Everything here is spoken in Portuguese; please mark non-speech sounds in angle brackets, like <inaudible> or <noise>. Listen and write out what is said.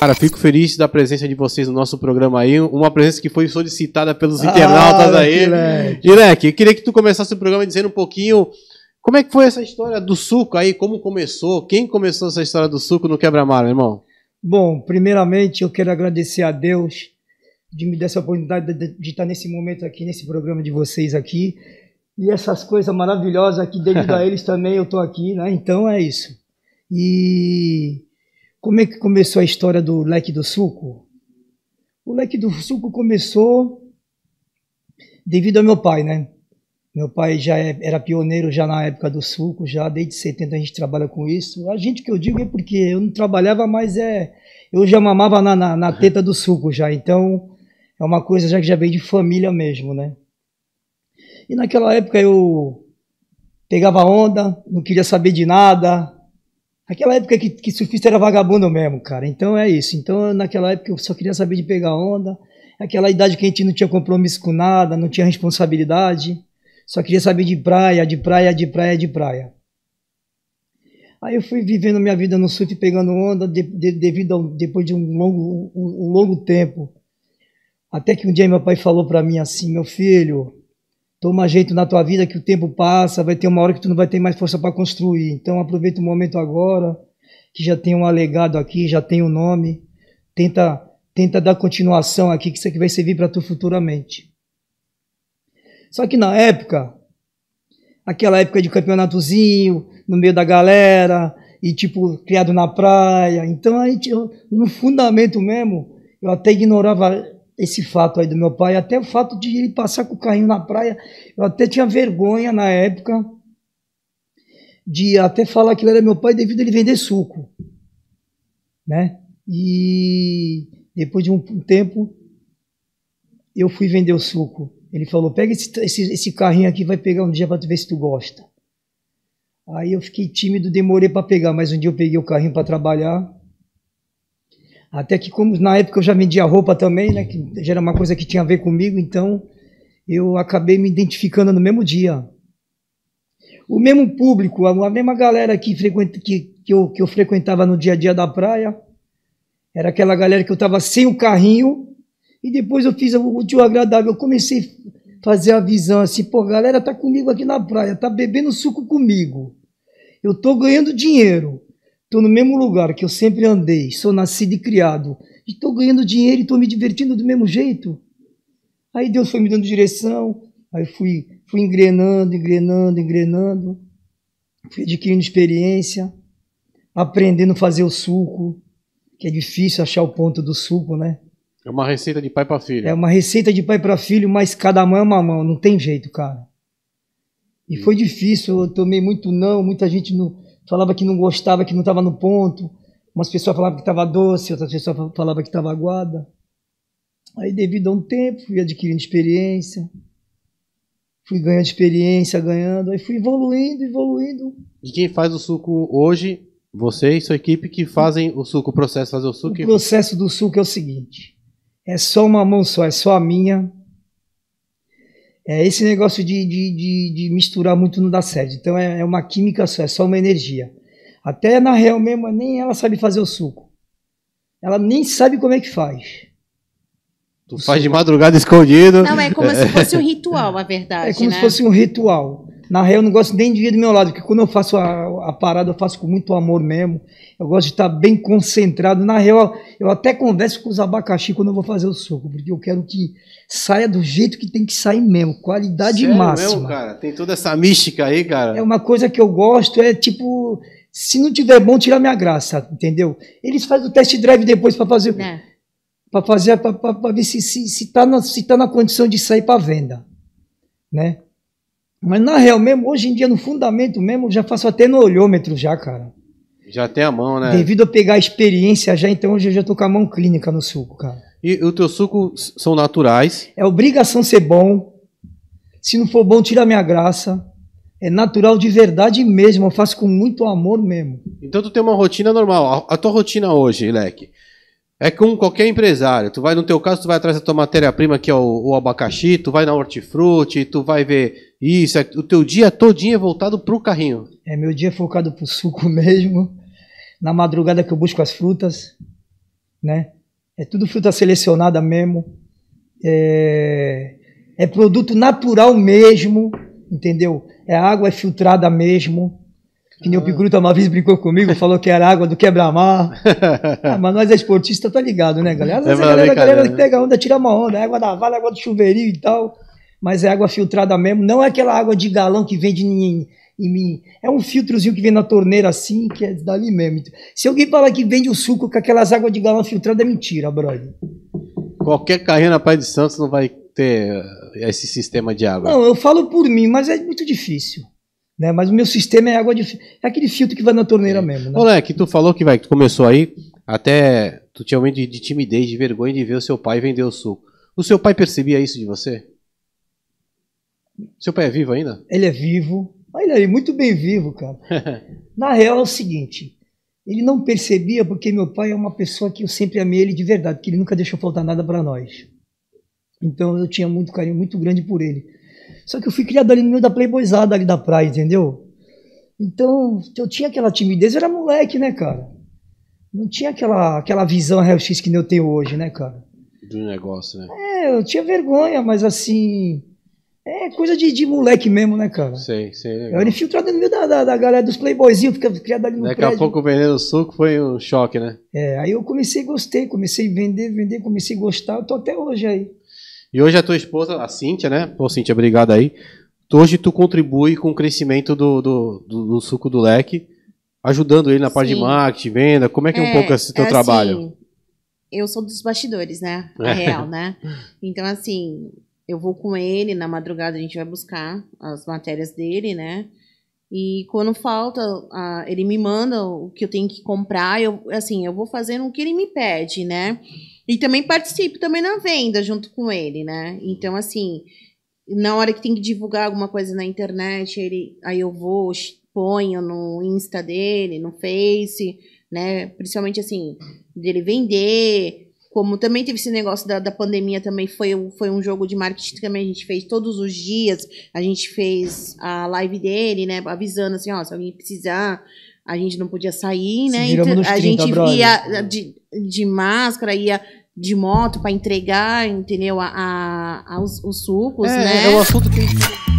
Cara, fico feliz da presença de vocês no nosso programa aí. Uma presença que foi solicitada pelos ah, internautas aí. Direk, eu queria que tu começasse o programa dizendo um pouquinho como é que foi essa história do suco aí, como começou, quem começou essa história do suco no quebra-mar, irmão? Bom, primeiramente eu quero agradecer a Deus de me dar essa oportunidade de, de estar nesse momento aqui, nesse programa de vocês aqui. E essas coisas maravilhosas aqui, devido a <laughs> eles também eu estou aqui, né? Então é isso. E como é que começou a história do leque do suco? O leque do suco começou devido ao meu pai, né? Meu pai já é, era pioneiro já na época do suco, já desde 70 a gente trabalha com isso. A gente que eu digo é porque eu não trabalhava, mas é eu já mamava na, na, na teta do suco já. Então é uma coisa já que já vem de família mesmo, né? E naquela época eu pegava onda, não queria saber de nada, Aquela época que, que surfista era vagabundo mesmo, cara. Então é isso. Então naquela época eu só queria saber de pegar onda. Aquela idade que a gente não tinha compromisso com nada, não tinha responsabilidade. Só queria saber de praia, de praia, de praia, de praia. Aí eu fui vivendo minha vida no surf, pegando onda, de, de, devido ao, depois de um longo, um, um longo tempo. Até que um dia meu pai falou para mim assim, meu filho, Toma jeito na tua vida que o tempo passa, vai ter uma hora que tu não vai ter mais força para construir. Então aproveita o momento agora, que já tem um alegado aqui, já tem um nome. Tenta tenta dar continuação aqui que isso aqui vai servir para tu futuramente. Só que na época, aquela época de campeonatozinho, no meio da galera, e tipo, criado na praia. Então, a gente, no fundamento mesmo, eu até ignorava esse fato aí do meu pai, até o fato de ele passar com o carrinho na praia, eu até tinha vergonha na época de até falar que ele era meu pai devido a ele vender suco, né? E depois de um tempo eu fui vender o suco. Ele falou: "Pega esse, esse, esse carrinho aqui, vai pegar um dia para ver se tu gosta". Aí eu fiquei tímido, demorei para pegar, mas um dia eu peguei o carrinho para trabalhar até que, como na época eu já vendia roupa também, né, que já era uma coisa que tinha a ver comigo, então eu acabei me identificando no mesmo dia. O mesmo público, a mesma galera que, frequenta, que, que, eu, que eu frequentava no dia a dia da praia, era aquela galera que eu estava sem o carrinho, e depois eu fiz o tio agradável. Eu comecei a fazer a visão assim, pô, galera tá comigo aqui na praia, tá bebendo suco comigo. Eu tô ganhando dinheiro. Estou no mesmo lugar que eu sempre andei, sou nascido e criado. Estou ganhando dinheiro e estou me divertindo do mesmo jeito. Aí Deus foi me dando direção, aí fui, fui engrenando, engrenando, engrenando. Fui adquirindo experiência, aprendendo a fazer o suco, que é difícil achar o ponto do suco, né? É uma receita de pai para filho. É uma receita de pai para filho, mas cada mão é uma mão, não tem jeito, cara. E foi difícil, eu tomei muito não, muita gente não falava que não gostava, que não estava no ponto. Umas pessoas falavam que estava doce, outras pessoas falavam que estava aguada. Aí, devido a um tempo, fui adquirindo experiência, fui ganhando experiência, ganhando, aí fui evoluindo, evoluindo. E quem faz o suco hoje, você e sua equipe que fazem o suco, o processo de fazer o suco? O processo do suco é o seguinte: é só uma mão só, é só a minha, é, esse negócio de, de, de, de, misturar muito não dá certo. Então é, é, uma química só, é só uma energia. Até na real mesmo, nem ela sabe fazer o suco. Ela nem sabe como é que faz. Tu faz de madrugada escondido. Não, é como se fosse um <laughs> ritual, a verdade. É como né? se fosse um ritual. Na real, eu não gosto nem de vir do meu lado, porque quando eu faço a, a parada, eu faço com muito amor mesmo. Eu gosto de estar bem concentrado. Na real, eu até converso com os abacaxi quando eu vou fazer o suco, porque eu quero que saia do jeito que tem que sair mesmo, qualidade Sério máxima. Mesmo, cara? Tem toda essa mística aí, cara. É uma coisa que eu gosto, é tipo, se não tiver bom, tirar minha graça, entendeu? Eles fazem o test drive depois para fazer. É. Para fazer, para ver se, se, se, tá na, se tá na condição de sair para venda, né? Mas na real mesmo, hoje em dia, no fundamento mesmo, eu já faço até no olhômetro já, cara. Já tem a mão, né? Devido a pegar a experiência já, então hoje eu já tô com a mão clínica no suco, cara. E o teu suco são naturais? É obrigação ser bom. Se não for bom, tira a minha graça. É natural de verdade mesmo, eu faço com muito amor mesmo. Então tu tem uma rotina normal. A tua rotina hoje, Leque, é com qualquer empresário. Tu vai, no teu caso, tu vai atrás da tua matéria-prima, que é o, o, abacaxi, tu vai na hortifruti, tu vai ver isso. É, o teu dia todinho é voltado pro carrinho. É, meu dia é focado pro suco <laughs> mesmo. Na madrugada que eu busco as frutas, né? É tudo fruta selecionada mesmo. É, é produto natural mesmo, entendeu? É água é filtrada mesmo. Que nem o ah. Picuruta uma vez brincou comigo, falou que era água do quebra-mar. <laughs> ah, mas nós é esportista, tá ligado, né, galera? Às é vezes é a galera, a galera que pega onda, tira uma onda, é água da vala, é água do chuveirinho e tal. Mas é água filtrada mesmo, não é aquela água de galão que vende em, em mim. É um filtrozinho que vem na torneira assim, que é dali mesmo. Se alguém falar que vende o suco com aquelas águas de galão filtrada, é mentira, brother. Qualquer carreira na Praia de Santos não vai ter eh, esse sistema de água. Não, eu falo por mim, mas é muito difícil. Né? Mas o meu sistema é água de é aquele filtro que vai na torneira é. mesmo. Né? que tu falou que vai, que tu começou aí, até tu tinha um momento de, de timidez, de vergonha de ver o seu pai vender o suco. O seu pai percebia isso de você? Seu pai é vivo ainda? Ele é vivo. Olha aí, é muito bem vivo, cara. <laughs> na real é o seguinte, ele não percebia porque meu pai é uma pessoa que eu sempre amei ele de verdade, que ele nunca deixou faltar nada para nós. Então eu tinha muito carinho muito grande por ele. Só que eu fui criado ali no meio da playboyzada ali da praia, entendeu? Então, eu tinha aquela timidez, eu era moleque, né, cara? Não tinha aquela, aquela visão real X que eu tenho hoje, né, cara? Do negócio, né? É, eu tinha vergonha, mas assim. É coisa de, de moleque mesmo, né, cara? Sei, sei. Legal. Eu era infiltrado no meio da, da, da galera dos playboyzinhos, ficava criado ali no Daqui prédio. a pouco vendendo suco foi um choque, né? É, aí eu comecei, gostei, comecei a vender, vender, comecei a gostar, eu tô até hoje aí. E hoje a tua esposa, a Cíntia, né? Pô, Cíntia, obrigado aí. Hoje tu contribui com o crescimento do, do, do, do suco do leque, ajudando ele na Sim. parte de marketing, venda. Como é que é, é um pouco esse teu é trabalho? Assim, eu sou dos bastidores, né? é. real, né? Então, assim, eu vou com ele, na madrugada a gente vai buscar as matérias dele, né? E quando falta, ah, ele me manda o que eu tenho que comprar. Eu, assim, eu vou fazendo o que ele me pede, né? E também participo também na venda junto com ele, né? Então, assim, na hora que tem que divulgar alguma coisa na internet, ele, aí eu vou, ponho no Insta dele, no Face, né? Principalmente, assim, dele vender, como também teve esse negócio da, da pandemia, também foi, foi um jogo de marketing também a gente fez todos os dias. A gente fez a live dele, né? Avisando assim, ó, se alguém precisar, a gente não podia sair, né? Então, 30, a gente brother. ia eh, de, de máscara, ia de moto para entregar, entendeu? A, a, a os, os, sucos, é, né? É o assunto que